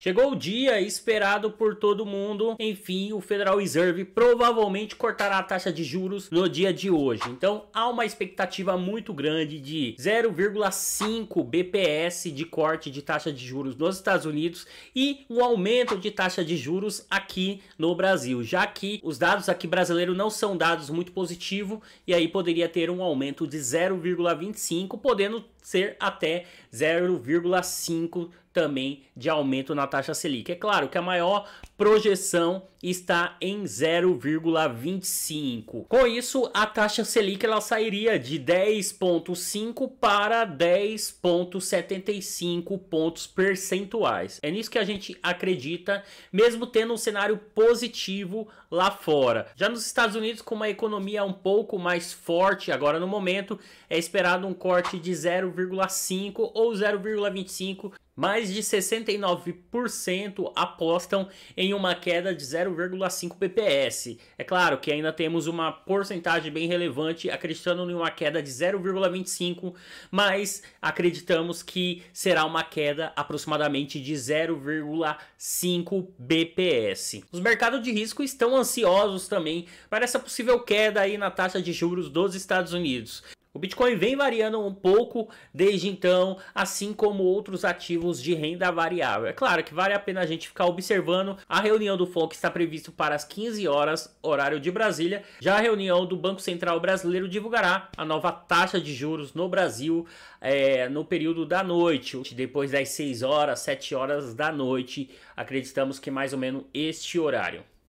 Chegou o dia esperado por todo mundo. Enfim, o Federal Reserve provavelmente cortará a taxa de juros no dia de hoje. Então, há uma expectativa muito grande de 0,5 BPS de corte de taxa de juros nos Estados Unidos e um aumento de taxa de juros aqui no Brasil, já que os dados aqui brasileiros não são dados muito positivos e aí poderia ter um aumento de 0,25, podendo ser até 0,5 também de aumento na taxa Selic. É claro que a maior projeção está em 0,25. Com isso, a taxa Selic ela sairia de 10.5 para 10.75 pontos percentuais. É nisso que a gente acredita, mesmo tendo um cenário positivo lá fora. Já nos Estados Unidos, com uma economia um pouco mais forte agora no momento, é esperado um corte de 0,5 ou 0,25 mais de 69% apostam em uma queda de 0,5 pps. É claro que ainda temos uma porcentagem bem relevante acreditando em uma queda de 0,25, mas acreditamos que será uma queda aproximadamente de 0,5 bps. Os mercados de risco estão ansiosos também para essa possível queda aí na taxa de juros dos Estados Unidos. O Bitcoin vem variando um pouco desde então, assim como outros ativos de renda variável. É claro que vale a pena a gente ficar observando. A reunião do FONC está prevista para as 15 horas, horário de Brasília. Já a reunião do Banco Central Brasileiro divulgará a nova taxa de juros no Brasil é, no período da noite, depois das 6 horas, 7 horas da noite. Acreditamos que mais ou menos este horário.